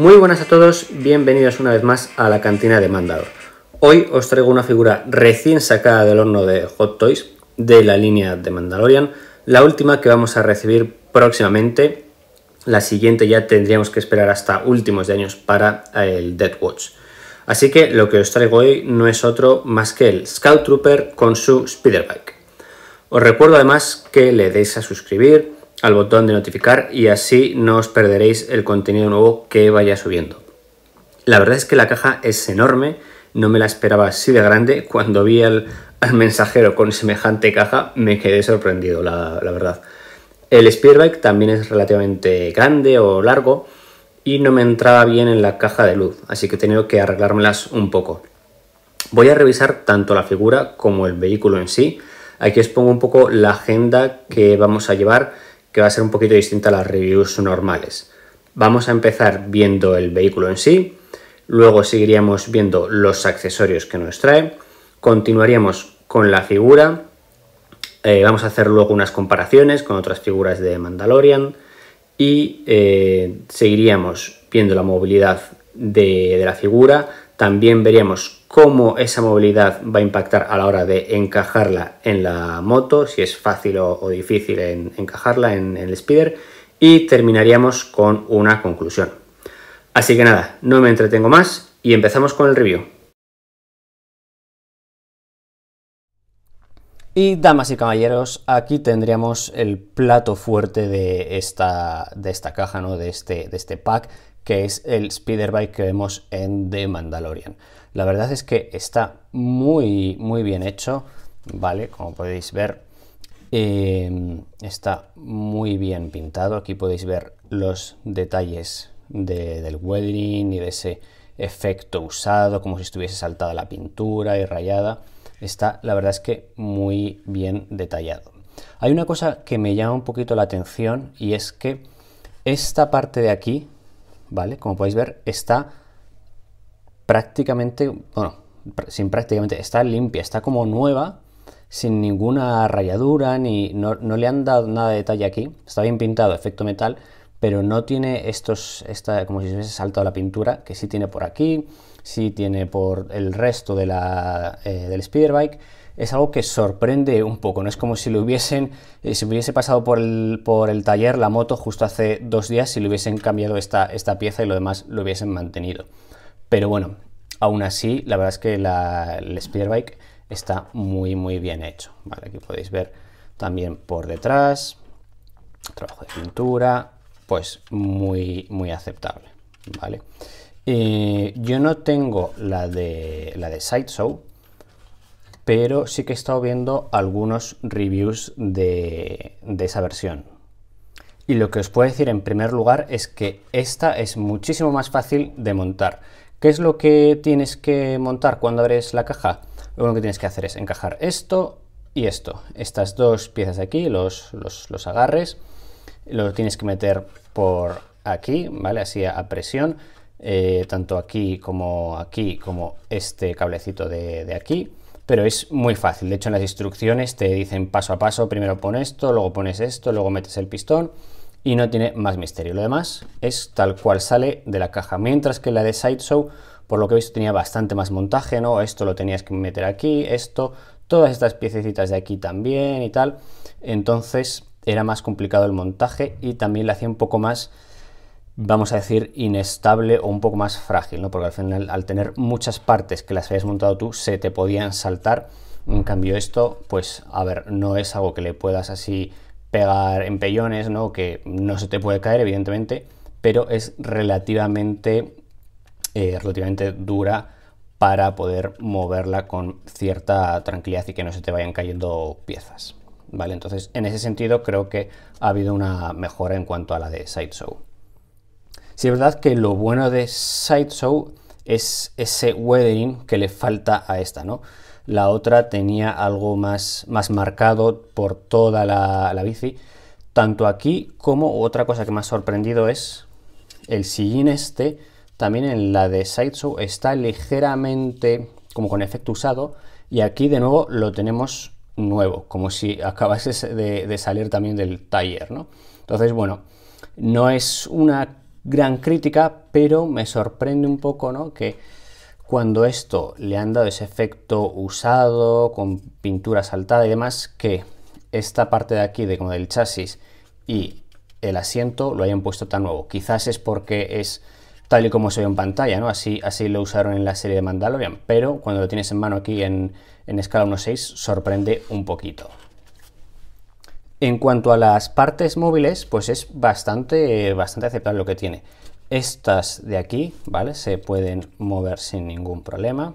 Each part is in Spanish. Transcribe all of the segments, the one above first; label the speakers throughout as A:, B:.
A: Muy buenas a todos, bienvenidos una vez más a la cantina de Mandalor. Hoy os traigo una figura recién sacada del horno de Hot Toys de la línea de Mandalorian, la última que vamos a recibir próximamente. La siguiente ya tendríamos que esperar hasta últimos de años para eh, el Dead Watch. Así que lo que os traigo hoy no es otro más que el Scout Trooper con su Speeder Bike. Os recuerdo además que le deis a suscribir, al botón de notificar y así no os perderéis el contenido nuevo que vaya subiendo. La verdad es que la caja es enorme, no me la esperaba así de grande. Cuando vi al, mensajero con semejante caja me quedé sorprendido, la, verdad. El Spearbike también es relativamente grande o largo y no me entraba bien en la caja de luz, así que he tenido que arreglármelas un poco. Voy a revisar tanto la figura como el vehículo en sí. Aquí os pongo un poco la agenda que vamos a llevar que va a ser un poquito distinta a las reviews normales. Vamos a empezar viendo el vehículo en sí, luego seguiríamos viendo los accesorios que nos trae, continuaríamos con la figura, eh, vamos a hacer luego unas comparaciones con otras figuras de Mandalorian y eh, seguiríamos viendo la movilidad de la figura, también veríamos cómo esa movilidad va a impactar a la hora de encajarla en la moto, si es fácil o, difícil encajarla en, el speeder. Y terminaríamos con una conclusión. Así que nada, no me entretengo más y empezamos con el review. Y damas y caballeros, aquí tendríamos el plato fuerte de esta, caja, ¿no? de, este, de este pack, que es el speeder bike que vemos en The Mandalorian. La verdad es que está muy, muy bien hecho, ¿vale? Como podéis ver, em, está muy bien pintado. Aquí podéis ver los detalles del weathering y de ese efecto usado, como si estuviese saltada la pintura y rayada. Está, la verdad es que, muy bien detallado. Hay una cosa que me llama un poquito la atención y es que esta parte de aquí, ¿vale? Como podéis ver, está prácticamente, bueno, sin prácticamente, está limpia, está como nueva, sin ninguna rayadura, ni no, le han dado nada de detalle aquí, está bien pintado, efecto metal, pero no tiene estos, esta, como si se hubiese saltado la pintura, que sí tiene por aquí, sí tiene por el resto de la, eh, del bike es algo que sorprende un poco, no es como si lo hubiesen, eh, si hubiese pasado por el, por el, taller la moto justo hace dos días, si le hubiesen cambiado esta, esta pieza y lo demás lo hubiesen mantenido. Pero bueno, aún así, la verdad es que la, el Bike está muy, muy bien hecho. Vale, aquí podéis ver también por detrás, trabajo de pintura, pues muy, muy aceptable, ¿vale? Eh, yo no tengo la de, la de Sideshow, pero sí que he estado viendo algunos reviews de, esa versión. Y lo que os puedo decir en primer lugar es que esta es muchísimo más fácil de montar. ¿Qué es lo que tienes que montar cuando abres la caja? Lo único que tienes que hacer es encajar esto y esto. Estas dos piezas de aquí, los, los, los agarres, lo tienes que meter por aquí, ¿vale? Así a, presión, eh, tanto aquí como aquí, como este cablecito de, de aquí pero es muy fácil. De hecho, en las instrucciones te dicen paso a paso, primero pones esto, luego pones esto, luego metes el pistón y no tiene más misterio. Lo demás es tal cual sale de la caja, mientras que la de Sideshow, por lo que he visto, tenía bastante más montaje, ¿no? Esto lo tenías que meter aquí, esto, todas estas piececitas de aquí también y tal. Entonces era más complicado el montaje y también le hacía un poco más vamos a decir, inestable o un poco más frágil, ¿no? Porque al final, al tener muchas partes que las hayas montado tú, se te podían saltar. En cambio, esto, pues, a ver, no es algo que le puedas así pegar empellones, ¿no? Que no se te puede caer, evidentemente, pero es relativamente, eh, relativamente dura para poder moverla con cierta tranquilidad y que no se te vayan cayendo piezas. ¿Vale? Entonces, en ese sentido, creo que ha habido una mejora en cuanto a la de Sideshow. Sí es verdad que lo bueno de Sideshow es ese weathering que le falta a esta, ¿no? La otra tenía algo más, más marcado por toda la, bici. Tanto aquí como otra cosa que me ha sorprendido es el sillín este, también en la de Sideshow, está ligeramente como con efecto usado. Y aquí de nuevo lo tenemos nuevo, como si acabases de, de salir también del taller, ¿no? Entonces, bueno, no es una gran crítica, pero me sorprende un poco, ¿no? Que cuando esto le han dado ese efecto usado, con pintura saltada y demás, que esta parte de aquí, de como del chasis y el asiento, lo hayan puesto tan nuevo. Quizás es porque es tal y como se ve en pantalla, ¿no? Así, así lo usaron en la serie de Mandalorian, pero cuando lo tienes en mano aquí en, en escala 1.6 sorprende un poquito. En cuanto a las partes móviles, pues es bastante, bastante aceptable lo que tiene. Estas de aquí, ¿vale? Se pueden mover sin ningún problema.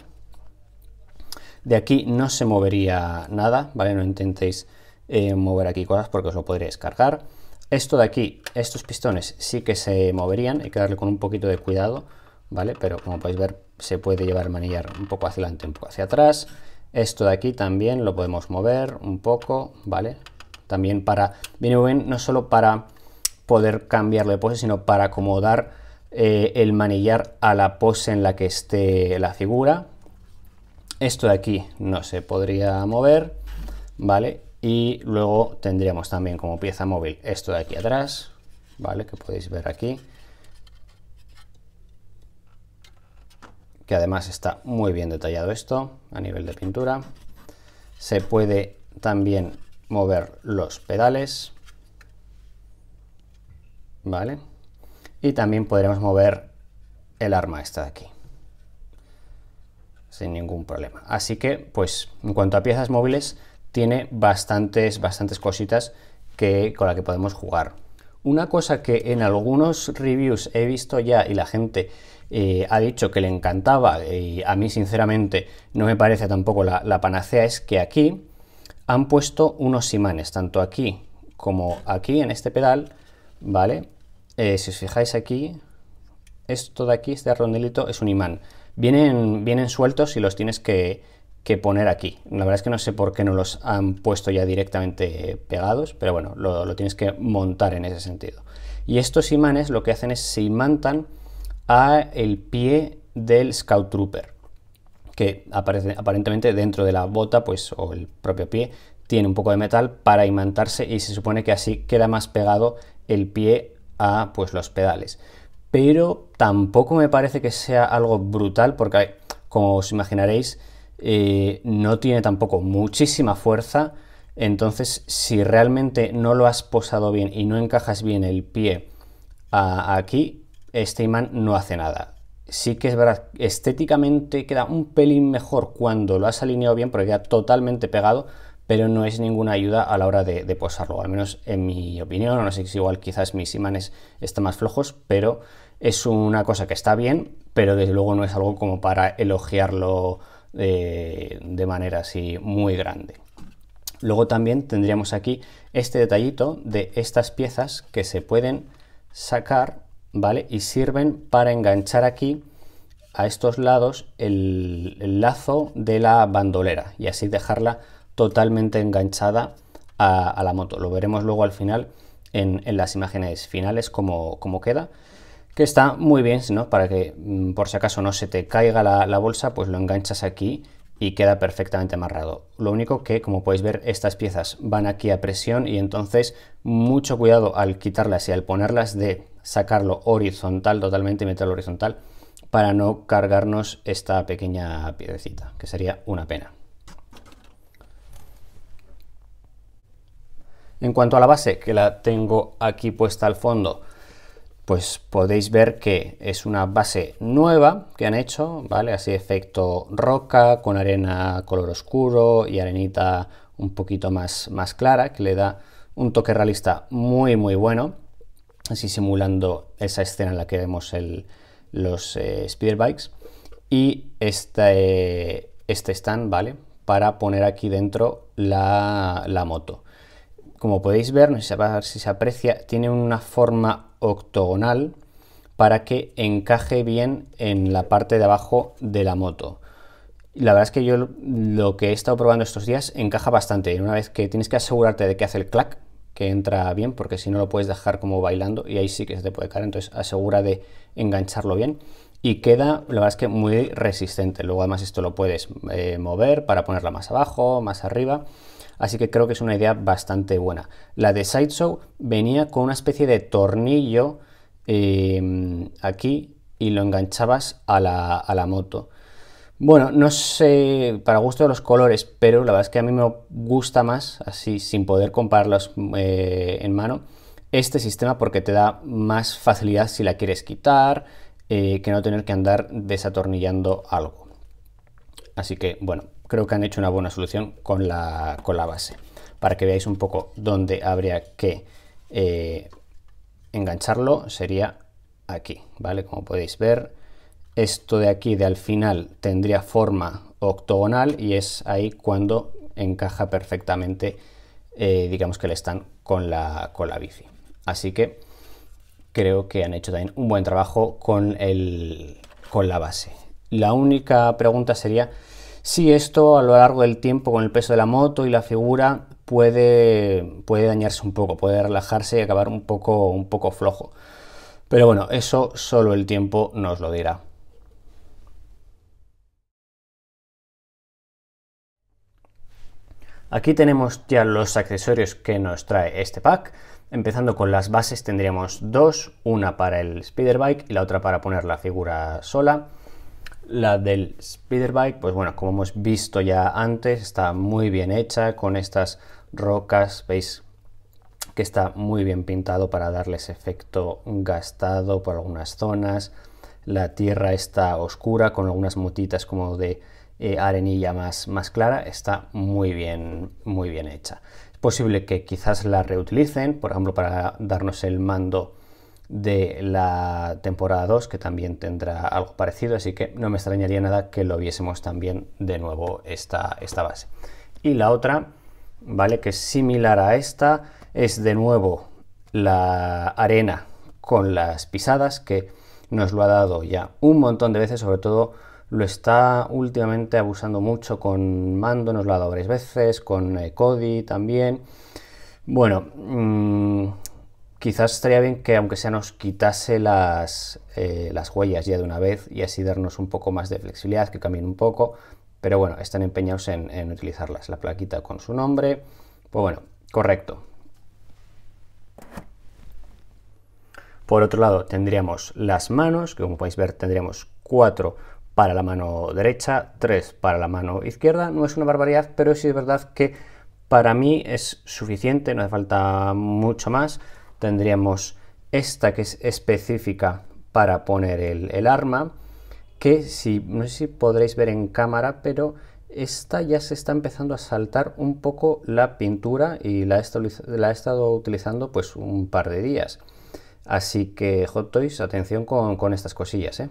A: De aquí no se movería nada, ¿vale? No intentéis eh, mover aquí cosas porque os lo podréis cargar. Esto de aquí, estos pistones sí que se moverían, hay que darle con un poquito de cuidado, ¿vale? Pero como podéis ver, se puede llevar manillar un poco hacia adelante, un poco hacia atrás. Esto de aquí también lo podemos mover un poco, ¿vale? También para, viene bien no solo para poder cambiar de pose, sino para acomodar eh, el manillar a la pose en la que esté la figura. Esto de aquí no se podría mover, ¿vale? Y luego tendríamos también como pieza móvil esto de aquí atrás, ¿vale? Que podéis ver aquí. que además está muy bien detallado esto a nivel de pintura. Se puede también mover los pedales, ¿vale? Y también podremos mover el arma esta de aquí, sin ningún problema. Así que, pues, en cuanto a piezas móviles, tiene bastantes, bastantes cositas que, con las que podemos jugar. Una cosa que en algunos reviews he visto ya y la gente eh, ha dicho que le encantaba y a mí sinceramente no me parece tampoco la, la panacea es que aquí han puesto unos imanes, tanto aquí como aquí en este pedal, ¿vale? Eh, si os fijáis aquí, esto de aquí, este rondelito, es un imán. Vienen, vienen sueltos y los tienes que, poner aquí. La verdad es que no sé por qué no los han puesto ya directamente pegados, pero bueno, lo, tienes que montar en ese sentido. Y estos imanes lo que hacen es se imantan a el pie del Scout Trooper que aparentemente dentro de la bota pues, o el propio pie tiene un poco de metal para imantarse y se supone que así queda más pegado el pie a pues, los pedales. Pero tampoco me parece que sea algo brutal porque, como os imaginaréis, eh, no tiene tampoco muchísima fuerza. Entonces, si realmente no lo has posado bien y no encajas bien el pie aquí, este imán no hace nada sí que es verdad, estéticamente queda un pelín mejor cuando lo has alineado bien, porque queda totalmente pegado, pero no es ninguna ayuda a la hora de, posarlo, al menos en mi opinión, no sé si igual quizás mis imanes están más flojos, pero es una cosa que está bien, pero desde luego no es algo como para elogiarlo eh, de manera así muy grande. Luego también tendríamos aquí este detallito de estas piezas que se pueden sacar ¿vale? Y sirven para enganchar aquí a estos lados el, lazo de la bandolera y así dejarla totalmente enganchada a, la moto. Lo veremos luego al final en, las imágenes finales cómo, cómo, queda, que está muy bien, ¿no? Para que mm, por si acaso no se te caiga la, la bolsa, pues lo enganchas aquí y queda perfectamente amarrado. Lo único que, como podéis ver, estas piezas van aquí a presión y entonces mucho cuidado al quitarlas y al ponerlas de sacarlo horizontal totalmente y meterlo horizontal para no cargarnos esta pequeña piedrecita, que sería una pena. En cuanto a la base, que la tengo aquí puesta al fondo, pues podéis ver que es una base nueva que han hecho, ¿vale? Así efecto roca, con arena color oscuro y arenita un poquito más, más clara, que le da un toque realista muy, muy bueno así simulando esa escena en la que vemos el, los eh, speeder bikes. y este, este stand, ¿vale? Para poner aquí dentro la, la moto. Como podéis ver, no sé si, se aprecia, tiene una forma octogonal para que encaje bien en la parte de abajo de la moto. La verdad es que yo lo que he estado probando estos días encaja bastante. Una vez que tienes que asegurarte de que hace el clac, que entra bien, porque si no lo puedes dejar como bailando y ahí sí que se te puede caer. Entonces asegura de engancharlo bien y queda, la verdad es que muy resistente. Luego además esto lo puedes eh, mover para ponerla más abajo, más arriba. Así que creo que es una idea bastante buena. La de Sideshow venía con una especie de tornillo eh, aquí y lo enganchabas a la, a la moto. Bueno, no sé para gusto de los colores, pero la verdad es que a mí me gusta más, así sin poder compararlos eh, en mano, este sistema porque te da más facilidad si la quieres quitar, eh, que no tener que andar desatornillando algo. Así que, bueno, creo que han hecho una buena solución con la, base, para que veáis un poco dónde habría que eh, engancharlo sería aquí, ¿vale? Como podéis ver, esto de aquí de al final tendría forma octogonal y es ahí cuando encaja perfectamente, eh, digamos que le están con la, con bici. Así que creo que han hecho también un buen trabajo con, el, con la base. La única pregunta sería si esto a lo largo del tiempo con el peso de la moto y la figura puede, puede dañarse un poco, puede relajarse y acabar un poco, un poco flojo. Pero bueno, eso solo el tiempo nos lo dirá. Aquí tenemos ya los accesorios que nos trae este pack. Empezando con las bases tendríamos dos, una para el bike y la otra para poner la figura sola. La del bike, pues bueno, como hemos visto ya antes, está muy bien hecha con estas rocas, veis que está muy bien pintado para darles efecto gastado por algunas zonas. La tierra está oscura con algunas motitas como de eh, arenilla más, más clara, está muy bien, muy bien hecha. Es posible que quizás la reutilicen, por ejemplo, para darnos el mando de la temporada 2, que también tendrá algo parecido, así que no me extrañaría nada que lo viésemos también de nuevo esta, esta base. Y la otra, ¿vale? Que es similar a esta, es de nuevo la arena con las pisadas, que nos lo ha dado ya un montón de veces, sobre todo lo está últimamente abusando mucho con Mando, nos lo ha dado varias veces, con eh, Cody también. Bueno, mm, quizás estaría bien que aunque sea nos quitase las, eh, las huellas ya de una vez y así darnos un poco más de flexibilidad, que cambien un poco, pero bueno, están empeñados en, en utilizarlas. La plaquita con su nombre, pues bueno, correcto. Por otro lado, tendríamos las manos, que como podéis ver tendríamos cuatro para la mano derecha, 3 para la mano izquierda. No es una barbaridad, pero sí es verdad que para mí es suficiente, no hace falta mucho más. Tendríamos esta que es específica para poner el, arma, que si, no sé si podréis ver en cámara, pero esta ya se está empezando a saltar un poco la pintura y la he, estado, la estado utilizando pues un par de días. Así que Hot Toys, atención con, con estas cosillas, ¿eh?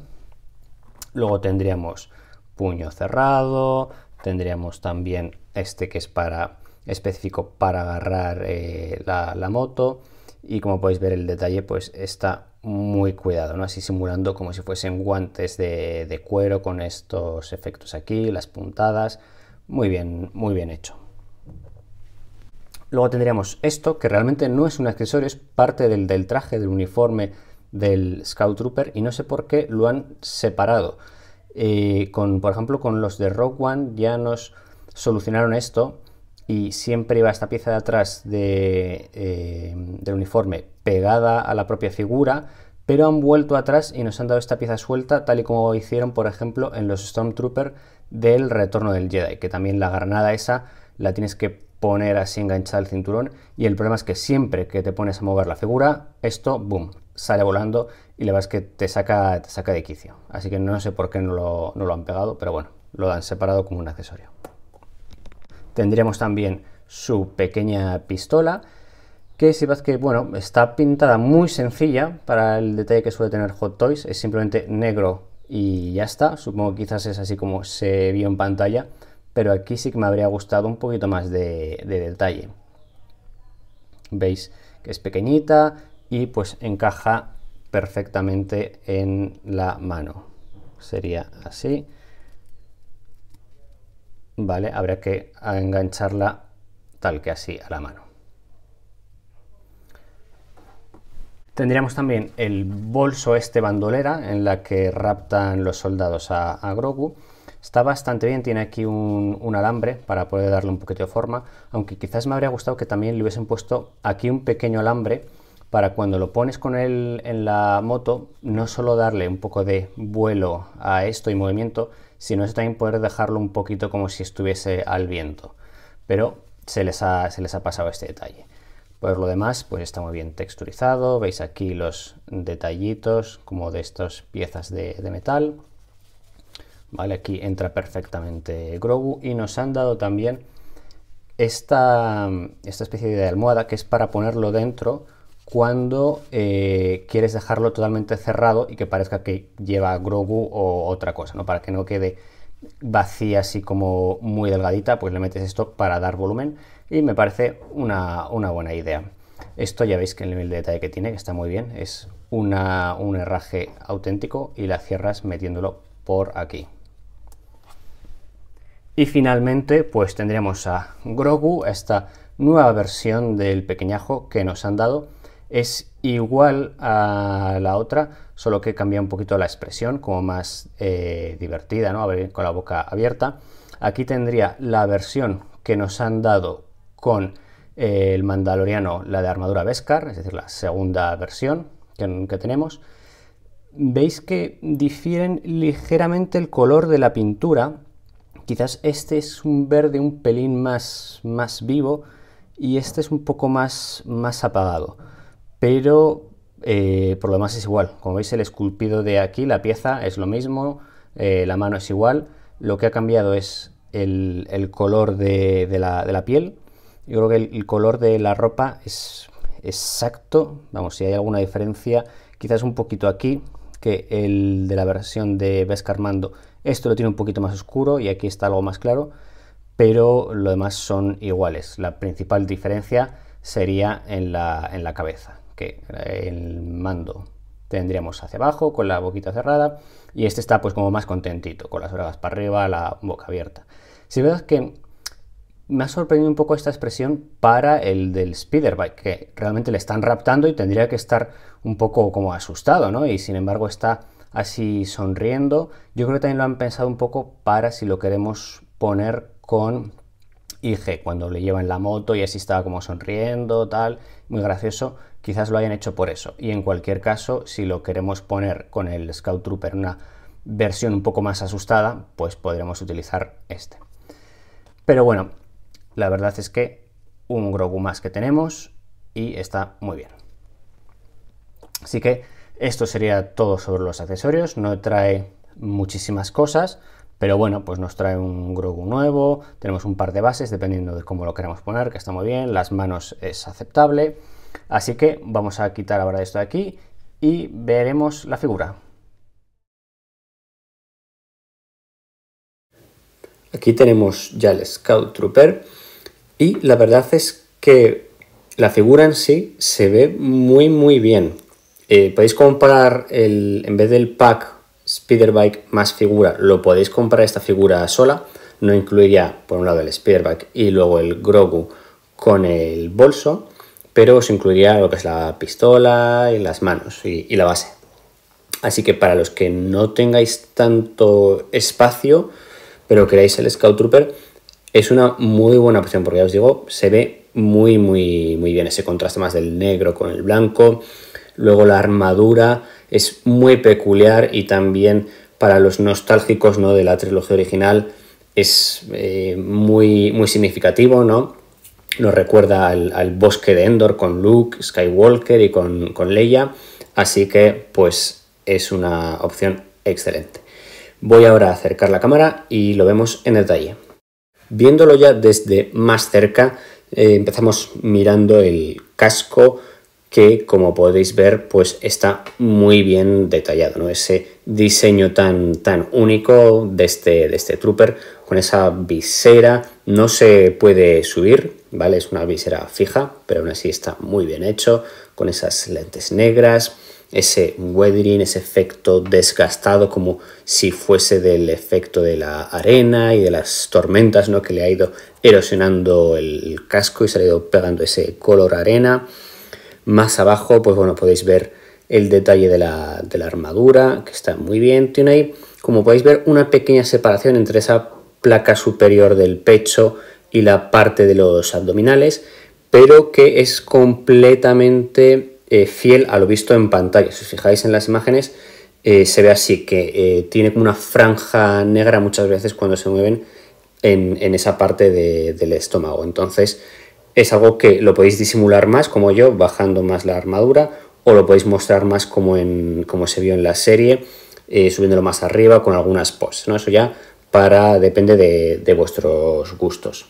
A: Luego tendríamos puño cerrado, tendríamos también este que es para específico para agarrar eh, la, moto y como podéis ver el detalle pues está muy cuidado, ¿no? así simulando como si fuesen guantes de, cuero con estos efectos aquí, las puntadas, muy bien, muy bien hecho. Luego tendríamos esto, que realmente no es un accesorio, es parte del, del traje, del uniforme del Scout Trooper y no sé por qué lo han separado. Eh, con, por ejemplo, con los de Rogue One ya nos solucionaron esto y siempre iba esta pieza de atrás de, eh, del uniforme pegada a la propia figura, pero han vuelto atrás y nos han dado esta pieza suelta, tal y como hicieron, por ejemplo, en los Stormtrooper del Retorno del Jedi, que también la granada esa la tienes que poner así enganchada al cinturón y el problema es que siempre que te pones a mover la figura, esto, boom, sale volando y la vas que te saca, saca de quicio. Así que no sé por qué no lo, han pegado, pero bueno, lo han separado como un accesorio. Tendríamos también su pequeña pistola, que si vas que, bueno, está pintada muy sencilla para el detalle que suele tener Hot Toys, es simplemente negro y ya está, supongo que quizás es así como se vio en pantalla, pero aquí sí que me habría gustado un poquito más de, de detalle. Veis que es pequeñita, y pues encaja perfectamente en la mano. Sería así. Vale, habrá que engancharla tal que así a la mano. Tendríamos también el bolso este bandolera en la que raptan los soldados a, Grogu. Está bastante bien, tiene aquí un, un, alambre para poder darle un poquito de forma, aunque quizás me habría gustado que también le hubiesen puesto aquí un pequeño alambre para cuando lo pones con él en la moto, no solo darle un poco de vuelo a esto y movimiento, sino también poder dejarlo un poquito como si estuviese al viento. Pero se les ha, se les ha pasado este detalle. Por lo demás, pues está muy bien texturizado, veis aquí los detallitos como de estas piezas de, metal. Vale, aquí entra perfectamente Grogu y nos han dado también esta, esta especie de almohada que es para ponerlo dentro cuando eh, quieres dejarlo totalmente cerrado y que parezca que lleva Grogu o otra cosa, Para que no quede vacía así como muy delgadita, pues le metes esto para dar volumen y me parece una, buena idea. Esto ya veis que el nivel de detalle que tiene, que está muy bien, es un herraje auténtico y la cierras metiéndolo por aquí. Y finalmente, pues tendríamos a Grogu, esta nueva versión del pequeñajo que nos han dado es igual a la otra, solo que cambia un poquito la expresión, como más eh, divertida, ¿no? con la boca abierta. Aquí tendría la versión que nos han dado con eh, el Mandaloriano, la de armadura Beskar, es decir, la segunda versión que, que tenemos. Veis que difieren ligeramente el color de la pintura. Quizás este es un verde un pelín más, más vivo y este es un poco más, más apagado pero eh, por lo demás es igual. Como veis el esculpido de aquí, la pieza es lo mismo, eh, la mano es igual, lo que ha cambiado es el, color de, la, piel. Yo creo que el, color de la ropa es exacto, vamos, si hay alguna diferencia, quizás un poquito aquí, que el de la versión de Vescarmando, esto lo tiene un poquito más oscuro y aquí está algo más claro, pero lo demás son iguales. La principal diferencia sería en la cabeza que el mando tendríamos hacia abajo con la boquita cerrada y este está pues como más contentito con las orejas para arriba, la boca abierta. Si ves que me ha sorprendido un poco esta expresión para el del bike que realmente le están raptando y tendría que estar un poco como asustado, ¿no? Y sin embargo está así sonriendo. Yo creo que también lo han pensado un poco para si lo queremos poner con IG, cuando le llevan la moto y así estaba como sonriendo, tal, muy gracioso quizás lo hayan hecho por eso. Y en cualquier caso, si lo queremos poner con el Scout Trooper una versión un poco más asustada, pues podremos utilizar este. Pero bueno, la verdad es que un Grogu más que tenemos y está muy bien. Así que esto sería todo sobre los accesorios. No trae muchísimas cosas, pero bueno, pues nos trae un Grogu nuevo, tenemos un par de bases dependiendo de cómo lo queramos poner, que está muy bien, las manos es aceptable. Así que vamos a quitar ahora esto de aquí y veremos la figura. Aquí tenemos ya el Scout Trooper y la verdad es que la figura en sí se ve muy muy bien. Eh, podéis comprar el, en vez del pack Bike más figura, lo podéis comprar esta figura sola. No incluiría por un lado el Bike y luego el Grogu con el bolso pero os incluiría lo que es la pistola y las manos y, la base. Así que para los que no tengáis tanto espacio, pero queráis el Scout Trooper, es una muy buena opción porque ya os digo, se ve muy, muy, muy bien ese contraste más del negro con el blanco. Luego la armadura es muy peculiar y también para los nostálgicos ¿no? de la trilogía original es eh, muy, muy significativo, ¿no? nos recuerda al, bosque de Endor con Luke, Skywalker y con, Leia, así que pues es una opción excelente. Voy ahora a acercar la cámara y lo vemos en detalle. Viéndolo ya desde más cerca, eh, empezamos mirando el casco que como podéis ver pues está muy bien detallado, ¿no? ese diseño tan, tan único este, de este trooper con esa visera, no se puede subir, ¿vale? Es una visera fija, pero aún así está muy bien hecho, con esas lentes negras, ese weathering, ese efecto desgastado como si fuese del efecto de la arena y de las tormentas, ¿no? Que le ha ido erosionando el casco y se ha ido pegando ese color arena. Más abajo, pues bueno, podéis ver el detalle de la, de la armadura, que está muy bien. Tiene ahí, como podéis ver, una pequeña separación entre esa placa superior del pecho y la parte de los abdominales, pero que es completamente eh, fiel a lo visto en pantalla. Si os fijáis en las imágenes, eh, se ve así, que eh, tiene como una franja negra muchas veces cuando se mueven en, esa parte del estómago. Entonces es algo que lo podéis disimular más, como yo, bajando más la armadura, o lo podéis mostrar más como, como se vio en la serie, subiéndolo más arriba con algunas posts. ¿no? Eso ya para, depende de, vuestros gustos.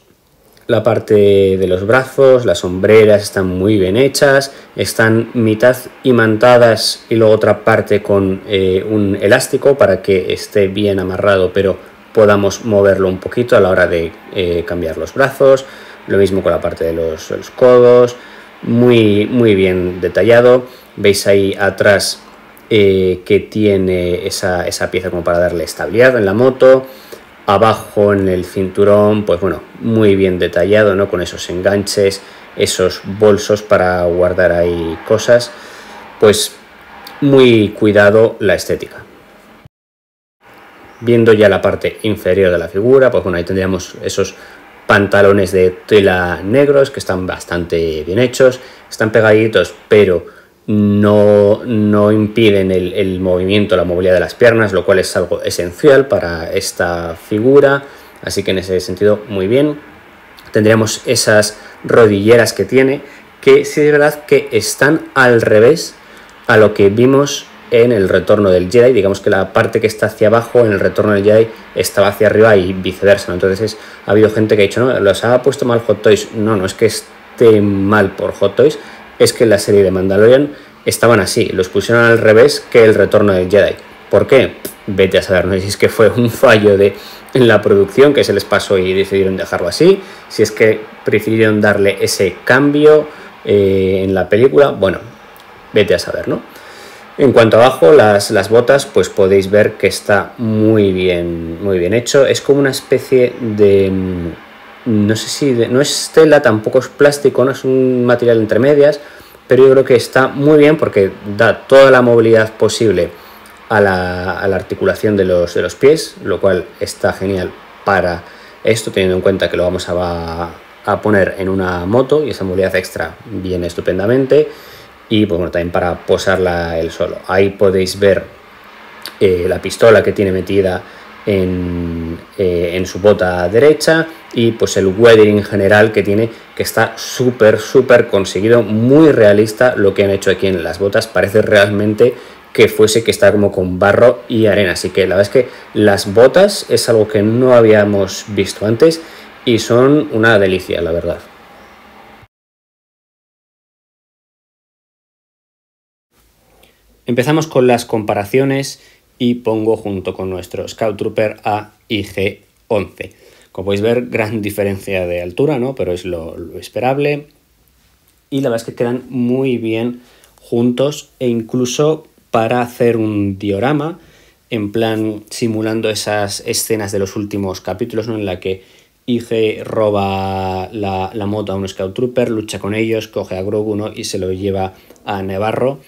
A: La parte de los brazos, las sombreras están muy bien hechas, están mitad imantadas y luego otra parte con eh, un elástico para que esté bien amarrado pero podamos moverlo un poquito a la hora de eh, cambiar los brazos. Lo mismo con la parte de los, los codos, muy, muy bien detallado. Veis ahí atrás eh, que tiene esa, esa, pieza como para darle estabilidad en la moto. Abajo en el cinturón, pues bueno, muy bien detallado, ¿no? Con esos enganches, esos bolsos para guardar ahí cosas. Pues muy cuidado la estética. Viendo ya la parte inferior de la figura, pues bueno, ahí tendríamos esos pantalones de tela negros que están bastante bien hechos, están pegaditos, pero no, no impiden el, movimiento, la movilidad de las piernas, lo cual es algo esencial para esta figura. Así que en ese sentido, muy bien. Tendríamos esas rodilleras que tiene, que sí es verdad que están al revés a lo que vimos en el retorno del Jedi. Digamos que la parte que está hacia abajo en el retorno del Jedi estaba hacia arriba y viceversa. Entonces ha habido gente que ha dicho, no, los ha puesto mal Hot Toys. No, no es que esté mal por Hot Toys, es que en la serie de Mandalorian estaban así, los pusieron al revés que el retorno del Jedi. ¿Por qué? Vete a saber, no sé si es que fue un fallo de la producción que se les pasó y decidieron dejarlo así, si es que prefirieron darle ese cambio eh, en la película, bueno, vete a saber, ¿no? En cuanto abajo, las, las botas, pues podéis ver que está muy bien, muy bien hecho. Es como una especie de mm, no sé si no es tela, tampoco es plástico, no es un material entre medias, pero yo creo que está muy bien porque da toda la movilidad posible a la, articulación de los, de los pies, lo cual está genial para esto, teniendo en cuenta que lo vamos a, poner en una moto y esa movilidad extra viene estupendamente. Y pues bueno, también para posarla el solo. Ahí podéis ver eh, la pistola que tiene metida eh, en, su bota derecha y pues el weathering general que tiene que está súper súper conseguido muy realista lo que han hecho aquí en las botas parece realmente que fuese que está como con barro y arena así que la verdad es que las botas es algo que no habíamos visto antes y son una delicia la verdad Empezamos con las comparaciones y pongo junto con nuestro Scout Trooper A ig 11 Como podéis ver, gran diferencia de altura, ¿no? Pero es lo, esperable. Y la verdad es que quedan muy bien juntos e incluso para hacer un diorama, en plan simulando esas escenas de los últimos capítulos, ¿no? En la que IG roba la, moto a un Scout Trooper, lucha con ellos, coge a Grogu y se lo lleva a Nevarro.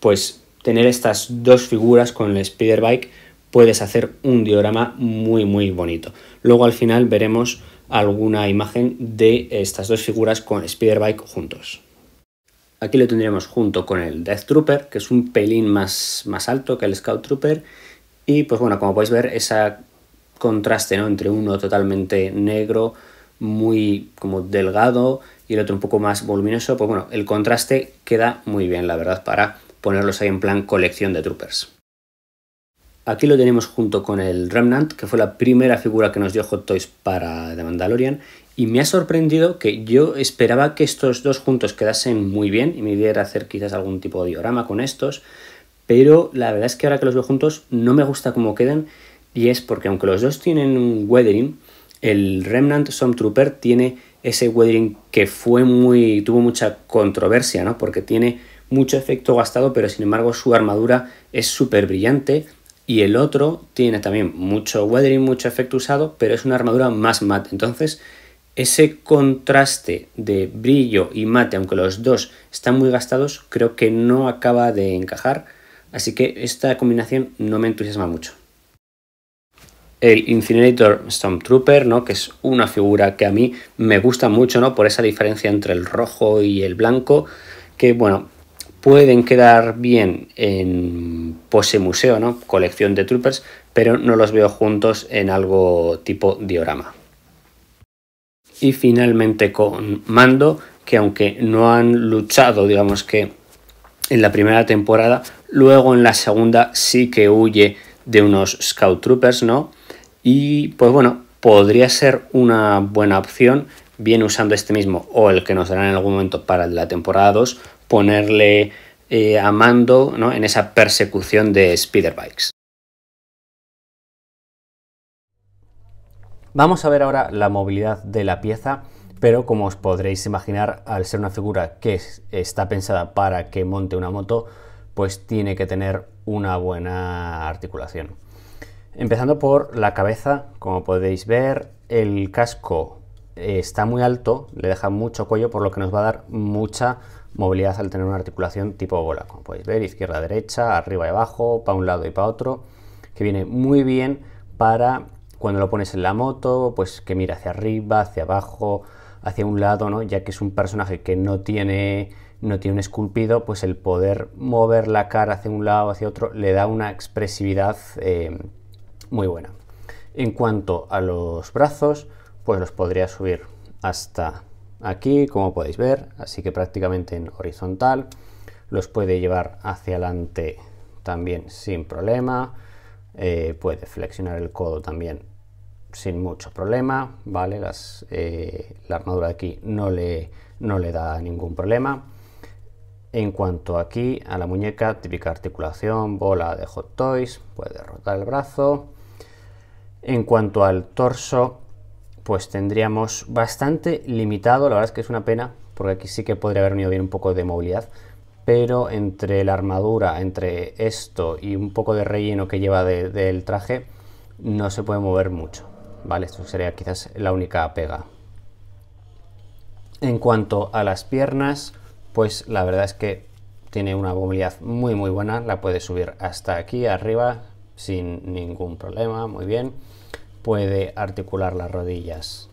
A: Pues tener estas dos figuras con el speeder bike puedes hacer un diorama muy muy bonito. Luego al final veremos alguna imagen de estas dos figuras con speeder bike juntos. Aquí lo tendríamos junto con el Death Trooper, que es un pelín más, más alto que el Scout Trooper. Y pues bueno, como podéis ver, ese contraste ¿no? entre uno totalmente negro, muy como delgado, y el otro un poco más voluminoso, pues bueno, el contraste queda muy bien, la verdad, para ponerlos ahí en plan colección de troopers. Aquí lo tenemos junto con el Remnant, que fue la primera figura que nos dio Hot Toys para The Mandalorian. Y me ha sorprendido que yo esperaba que estos dos juntos quedasen muy bien y me diera hacer quizás algún tipo de diorama con estos. Pero la verdad es que ahora que los veo juntos no me gusta cómo quedan. Y es porque aunque los dos tienen un weathering, el Remnant trooper, tiene ese weathering que fue muy. tuvo mucha controversia, ¿no? Porque tiene mucho efecto gastado, pero sin embargo su armadura es súper brillante. Y el otro tiene también mucho weathering, mucho efecto usado, pero es una armadura más mate Entonces, ese contraste de brillo y mate, aunque los dos están muy gastados, creo que no acaba de encajar. Así que esta combinación no me entusiasma mucho. El Incinerator Stormtrooper, ¿no? que es una figura que a mí me gusta mucho ¿no? por esa diferencia entre el rojo y el blanco, que bueno, pueden quedar bien en pose museo, ¿no? Colección de troopers, pero no los veo juntos en algo tipo diorama. Y finalmente con Mando, que aunque no han luchado, digamos que en la primera temporada, luego en la segunda sí que huye de unos scout troopers, ¿no? Y pues bueno, podría ser una buena opción, bien usando este mismo o el que nos darán en algún momento para la temporada 2, ponerle eh, a mando en esa persecución de Bikes. Vamos a ver ahora la movilidad de la pieza, pero como os podréis imaginar, al ser una figura que está pensada para que monte una moto, pues tiene que tener una buena articulación. Empezando por la cabeza, como podéis ver, el casco está muy alto, le deja mucho cuello, por lo que nos va a dar mucha movilidad al tener una articulación tipo bola, como podéis ver, izquierda, derecha, arriba y abajo, para un lado y para otro, que viene muy bien para cuando lo pones en la moto, pues que mira hacia arriba, hacia abajo, hacia un lado, Ya que es un personaje que no tiene no tiene un esculpido, pues el poder mover la cara hacia un lado, hacia otro, le da una expresividad eh, muy buena. En cuanto a los brazos, pues los podría subir hasta aquí, como podéis ver, así que prácticamente en horizontal. Los puede llevar hacia adelante también sin problema. Eh, puede flexionar el codo también sin mucho problema, ¿vale? Las, eh, la armadura aquí no le, no le da ningún problema. En cuanto aquí a la muñeca, típica articulación, bola de hot toys, puede rotar el brazo. En cuanto al torso, pues tendríamos bastante limitado, la verdad es que es una pena, porque aquí sí que podría haber unido bien un poco de movilidad, pero entre la armadura, entre esto y un poco de relleno que lleva del traje, no se puede mover mucho, ¿vale? Esto sería quizás la única pega. En cuanto a las piernas, pues la verdad es que tiene una movilidad muy muy buena, la puede subir hasta aquí arriba sin ningún problema, muy bien puede articular las rodillas.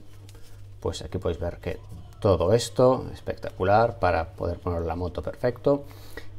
A: Pues aquí podéis ver que todo esto espectacular para poder poner la moto perfecto.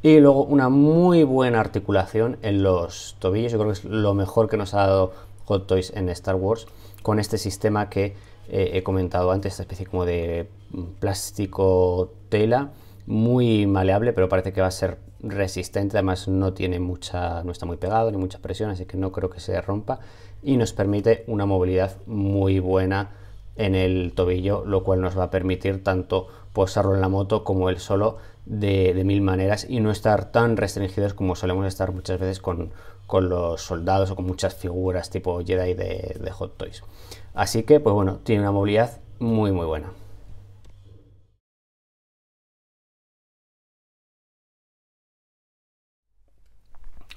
A: Y luego una muy buena articulación en los tobillos. Yo creo que es lo mejor que nos ha dado Hot Toys en Star Wars con este sistema que eh, he comentado antes, esta especie como de mm, plástico tela muy maleable, pero parece que va a ser resistente, además no tiene mucha, no está muy pegado ni mucha presión, así que no creo que se rompa y nos permite una movilidad muy buena en el tobillo, lo cual nos va a permitir tanto posarlo en la moto como él solo de, mil maneras y no estar tan restringidos como solemos estar muchas veces con, con los soldados o con muchas figuras tipo Jedi de, de Hot Toys. Así que, pues bueno, tiene una movilidad muy muy buena.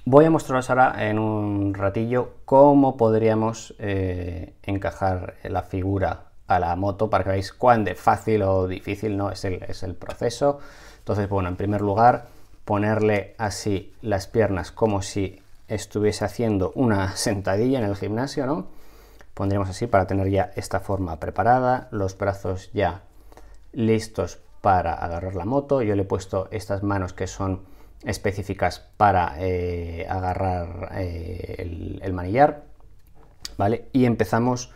A: Voy a mostraros ahora en un ratillo cómo podríamos eh, encajar la figura a la moto para que veáis cuán de fácil o difícil ¿no? es, el, el proceso. Entonces, bueno, en primer lugar, ponerle así las piernas como si estuviese haciendo una sentadilla en el gimnasio, ¿no? Pondríamos así para tener ya esta forma preparada, los brazos ya listos para agarrar la moto. Yo le he puesto estas manos que son específicas para eh, agarrar eh, el, manillar, ¿vale? Y empezamos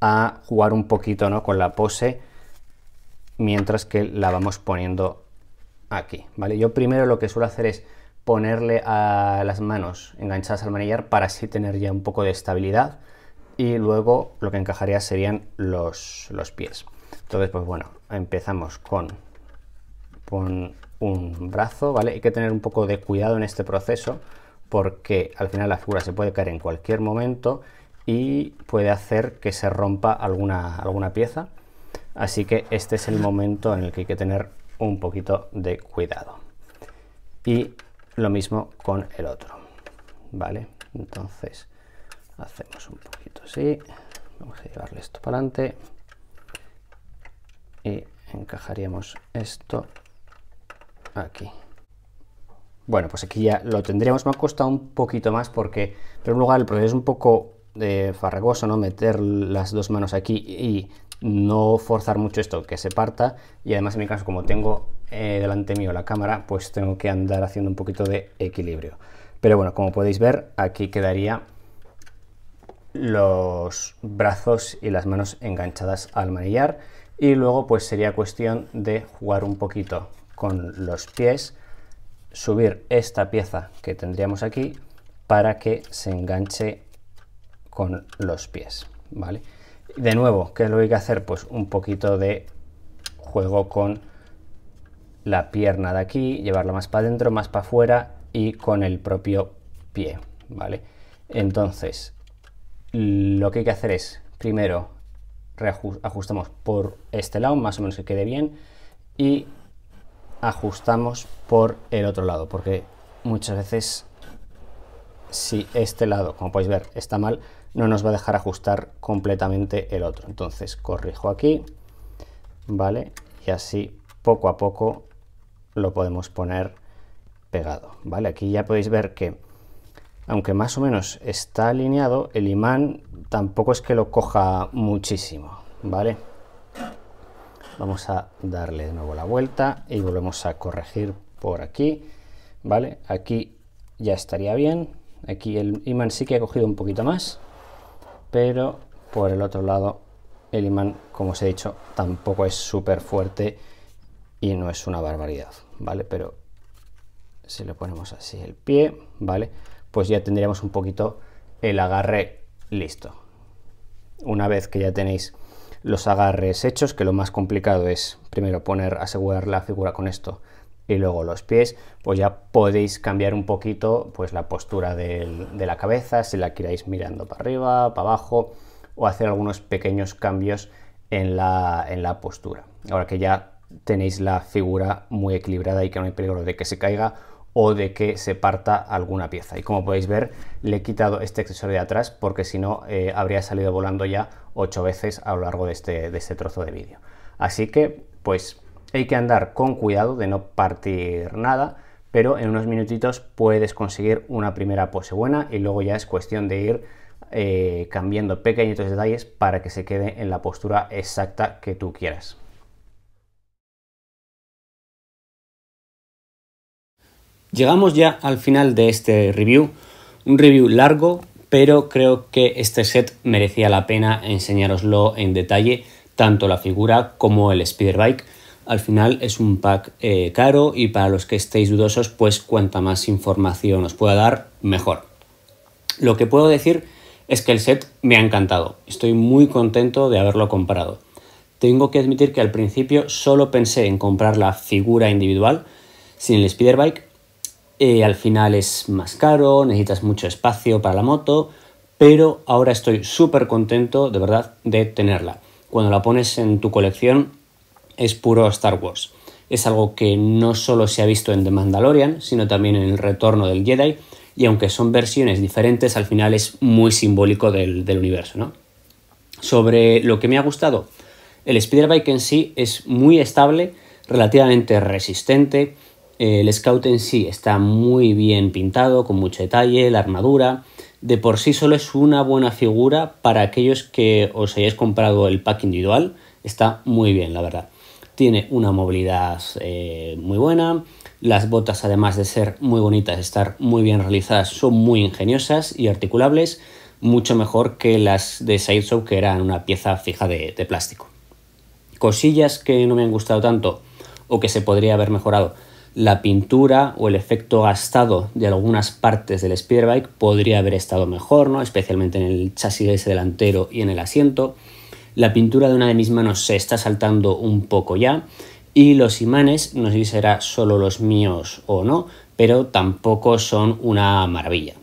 A: a jugar un poquito ¿no? con la pose mientras que la vamos poniendo aquí, ¿vale? Yo primero lo que suelo hacer es ponerle a las manos enganchadas al manillar para así tener ya un poco de estabilidad y luego lo que encajaría serían los, los pies. Entonces, pues bueno, empezamos con, con un brazo, ¿vale? Hay que tener un poco de cuidado en este proceso porque al final la figura se puede caer en cualquier momento y puede hacer que se rompa alguna, alguna pieza. Así que este es el momento en el que hay que tener un poquito de cuidado. Y lo mismo con el otro, ¿vale? Entonces hacemos un poquito así, vamos a llevarle esto para adelante y encajaríamos esto aquí. Bueno, pues aquí ya lo tendríamos. Me ha costado un poquito más porque, en primer lugar, el proceso es un poco de eh, farragoso, ¿no? Meter las dos manos aquí y no forzar mucho esto, que se parta. Y además, en mi caso, como tengo eh, delante mío la cámara, pues tengo que andar haciendo un poquito de equilibrio. Pero bueno, como podéis ver, aquí quedaría los brazos y las manos enganchadas al manillar. Y luego, pues sería cuestión de jugar un poquito con los pies, subir esta pieza que tendríamos aquí para que se enganche con los pies, ¿vale? De nuevo, ¿qué es lo que hay que hacer? Pues un poquito de juego con la pierna de aquí, llevarla más para adentro, más para afuera y con el propio pie, ¿vale? Entonces, lo que hay que hacer es, primero, ajustamos por este lado, más o menos que quede bien, y ajustamos por el otro lado, porque muchas veces si este lado, como podéis ver, está mal, no nos va a dejar ajustar completamente el otro. Entonces corrijo aquí, ¿vale? Y así poco a poco lo podemos poner pegado, ¿vale? Aquí ya podéis ver que aunque más o menos está alineado, el imán tampoco es que lo coja muchísimo, ¿vale? Vamos a darle de nuevo la vuelta y volvemos a corregir por aquí, ¿vale? Aquí ya estaría bien. Aquí el imán sí que ha cogido un poquito más, pero por el otro lado el imán, como os he dicho, tampoco es súper fuerte y no es una barbaridad, ¿vale? Pero si le ponemos así el pie, ¿vale? Pues ya tendríamos un poquito el agarre listo. Una vez que ya tenéis los agarres hechos, que lo más complicado es primero poner, asegurar la figura con esto y luego los pies, pues ya podéis cambiar un poquito pues la postura de la cabeza, si la queráis mirando para arriba, para abajo, o hacer algunos pequeños cambios en la, en la postura. Ahora que ya tenéis la figura muy equilibrada y que no hay peligro de que se caiga o de que se parta alguna pieza. Y como podéis ver, le he quitado este accesorio de atrás porque si no eh, habría salido volando ya ocho veces a lo largo este, de este, trozo de vídeo. Así que, pues, hay que andar con cuidado de no partir nada, pero en unos minutitos puedes conseguir una primera pose buena y luego ya es cuestión de ir eh, cambiando pequeñitos detalles para que se quede en la postura exacta que tú quieras. Llegamos ya al final de este review, un review largo, pero creo que este set merecía la pena enseñároslo en detalle, tanto la figura como el speeder bike. Al final es un pack eh, caro y para los que estéis dudosos, pues cuanta más información os pueda dar, mejor. Lo que puedo decir es que el set me ha encantado. Estoy muy contento de haberlo comprado. Tengo que admitir que al principio solo pensé en comprar la figura individual sin el speeder bike eh, al final es más caro, necesitas mucho espacio para la moto, pero ahora estoy súper contento de verdad de tenerla. Cuando la pones en tu colección es puro Star Wars. Es algo que no solo se ha visto en The Mandalorian, sino también en El Retorno del Jedi, y aunque son versiones diferentes, al final es muy simbólico del, universo. Sobre lo que me ha gustado, el Bike en sí es muy estable, relativamente resistente, el scout en sí está muy bien pintado, con mucho detalle, la armadura. De por sí solo es una buena figura para aquellos que os hayáis comprado el pack individual. Está muy bien, la verdad. Tiene una movilidad eh, muy buena. Las botas, además de ser muy bonitas, estar muy bien realizadas, son muy ingeniosas y articulables. Mucho mejor que las de Sideshow, que eran una pieza fija de plástico. Cosillas que no me han gustado tanto o que se podría haber mejorado la pintura o el efecto gastado de algunas partes del Spearbike podría haber estado mejor, ¿no? especialmente en el chasis delantero y en el asiento. La pintura de una de mis manos se está saltando un poco ya. Y los imanes, no sé si será solo los míos o no, pero tampoco son una maravilla.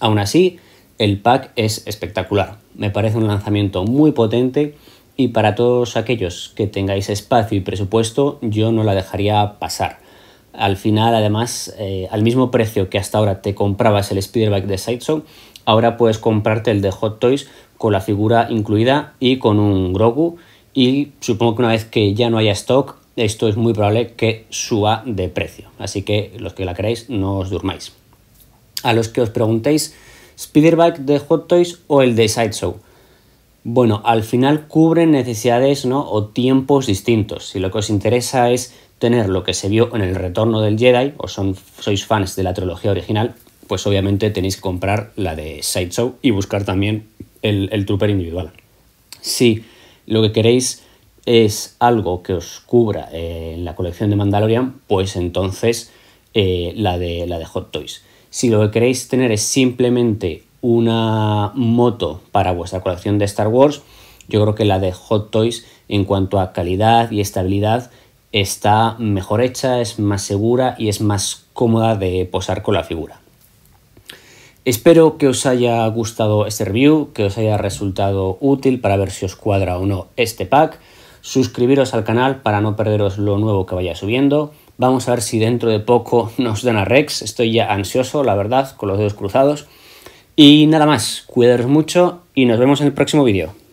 A: Aún así, el pack es espectacular. Me parece un lanzamiento muy potente y para todos aquellos que tengáis espacio y presupuesto, yo no la dejaría pasar. Al final, además, eh, al mismo precio que hasta ahora te comprabas el Spider-Bike de Sideshow, ahora puedes comprarte el de Hot Toys con la figura incluida y con un Grogu. Y supongo que una vez que ya no haya stock, esto es muy probable que suba de precio. Así que los que la queráis, no os durmáis. A los que os preguntéis, ¿Speederbike de Hot Toys o el de Sideshow. Bueno, al final cubren necesidades ¿no? o tiempos distintos. Si lo que os interesa es tener lo que se vio en el retorno del Jedi, o sois fans de la trilogía original, pues obviamente tenéis que comprar la de Sideshow y buscar también el, trooper individual. Si lo que queréis es algo que os cubra eh, en la colección de Mandalorian, pues entonces eh, la, de, la de Hot Toys. Si lo que queréis tener es simplemente una moto para vuestra colección de Star Wars, yo creo que la de Hot Toys en cuanto a calidad y estabilidad está mejor hecha, es más segura y es más cómoda de posar con la figura. Espero que os haya gustado este review, que os haya resultado útil para ver si os cuadra o no este pack. Suscribiros al canal para no perderos lo nuevo que vaya subiendo. Vamos a ver si dentro de poco nos dan a Rex. Estoy ya ansioso, la verdad, con los dedos cruzados. Y nada más, cuidaros mucho y nos vemos en el próximo vídeo.